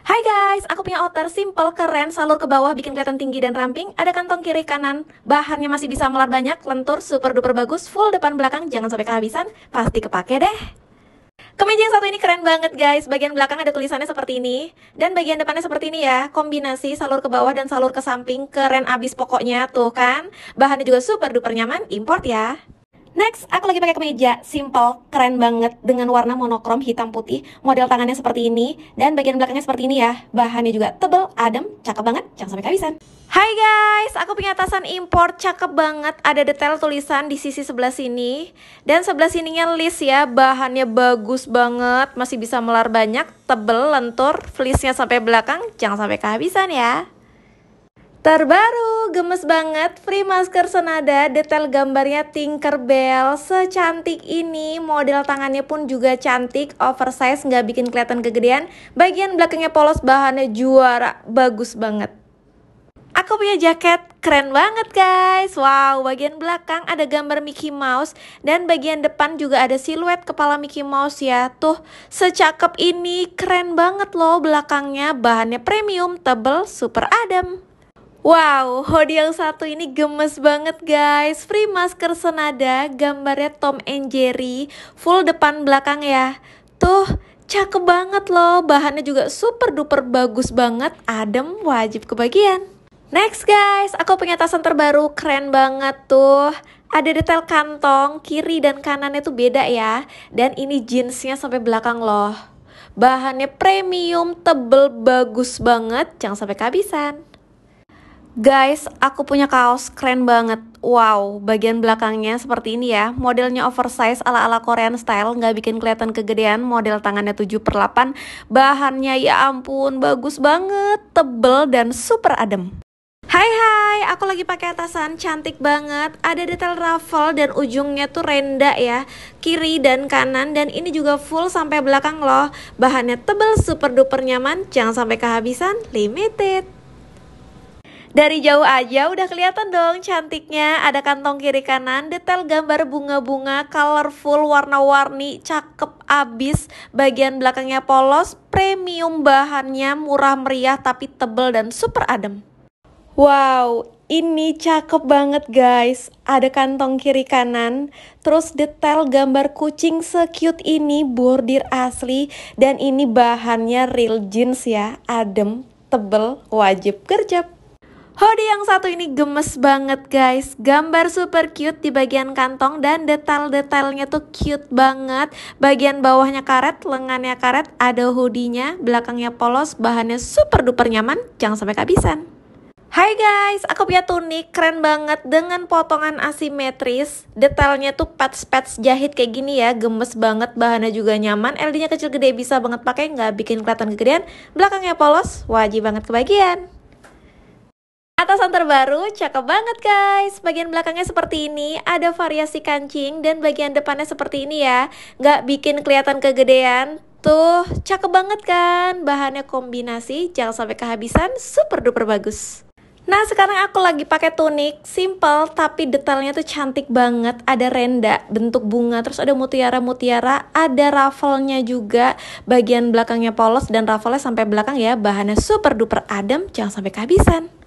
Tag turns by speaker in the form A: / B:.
A: Hai guys, aku punya outer simple, keren, salur ke bawah, bikin kelihatan tinggi dan ramping Ada kantong kiri kanan, bahannya masih bisa melar banyak, lentur, super duper bagus, full depan belakang, jangan sampai kehabisan, pasti kepake deh Kemeja yang satu ini keren banget guys, bagian belakang ada tulisannya seperti ini Dan bagian depannya seperti ini ya, kombinasi salur ke bawah dan salur ke samping, keren abis pokoknya, tuh kan Bahannya juga super duper nyaman, import ya Next, aku lagi pakai kemeja simple, keren banget dengan warna monokrom hitam putih. Model tangannya seperti ini dan bagian belakangnya seperti ini ya. Bahannya juga tebel, adem, cakep banget. Jangan sampai kehabisan. Hai guys, aku punya atasan impor cakep banget. Ada detail tulisan di sisi sebelah sini dan sebelah sininya list ya. Bahannya bagus banget, masih bisa melar banyak, tebel, lentur, fleece-nya sampai belakang. Jangan sampai kehabisan ya. Terbaru, gemes banget, free masker senada, detail gambarnya Tinkerbell, secantik ini, model tangannya pun juga cantik, oversize, nggak bikin kelihatan kegedean, bagian belakangnya polos, bahannya juara, bagus banget. Aku punya jaket, keren banget guys Wow, bagian belakang ada gambar Mickey Mouse Dan bagian depan juga ada siluet kepala Mickey Mouse ya Tuh, secakep ini, keren banget loh belakangnya Bahannya premium, tebel, super adem Wow, hoodie yang satu ini gemes banget guys. Free masker senada, gambarnya Tom and Jerry, full depan belakang ya. Tuh, cakep banget loh. Bahannya juga super duper bagus banget, adem, wajib kebagian. Next guys, aku punya tasan terbaru, keren banget tuh Ada detail kantong, kiri dan kanannya tuh beda ya Dan ini jeansnya sampai belakang loh Bahannya premium, tebel, bagus banget, jangan sampai kehabisan Guys, aku punya kaos keren banget. Wow, bagian belakangnya seperti ini ya. Modelnya oversize ala-ala Korean style, nggak bikin kelihatan kegedean. Model tangannya 7 per 8. Bahannya ya ampun, bagus banget. Tebel dan super adem. Hai hai, aku lagi pakai atasan cantik banget. Ada detail ruffle dan ujungnya tuh renda ya, kiri dan kanan dan ini juga full sampai belakang loh. Bahannya tebel super duper nyaman, jangan sampai kehabisan, limited. Dari jauh aja udah kelihatan dong cantiknya, ada kantong kiri kanan, detail gambar bunga-bunga, colorful, warna-warni, cakep abis, bagian belakangnya polos, premium bahannya murah meriah tapi tebel dan super adem. Wow, ini cakep banget guys Ada kantong kiri kanan Terus detail gambar kucing secute ini Bordir asli Dan ini bahannya real jeans ya Adem, tebel, wajib kerjap Hoodie yang satu ini gemes banget guys Gambar super cute di bagian kantong Dan detail-detailnya tuh cute banget Bagian bawahnya karet, lengannya karet Ada hoodie-nya, belakangnya polos Bahannya super duper nyaman Jangan sampai kehabisan Hai guys, aku punya tunik keren banget dengan potongan asimetris Detailnya tuh patch-patch jahit kayak gini ya Gemes banget, bahannya juga nyaman LD-nya kecil gede bisa banget pakai, nggak bikin kelihatan kegedean Belakangnya polos, wajib banget kebagian Atasan terbaru, cakep banget guys. Bagian belakangnya seperti ini, ada variasi kancing dan bagian depannya seperti ini ya. Gak bikin kelihatan kegedean. Tuh, cakep banget kan? Bahannya kombinasi, jangan sampai kehabisan, super duper bagus. Nah sekarang aku lagi pakai tunik, simple tapi detailnya tuh cantik banget Ada renda, bentuk bunga, terus ada mutiara-mutiara, ada ruffle juga Bagian belakangnya polos dan ruffle sampai belakang ya Bahannya super duper adem, jangan sampai kehabisan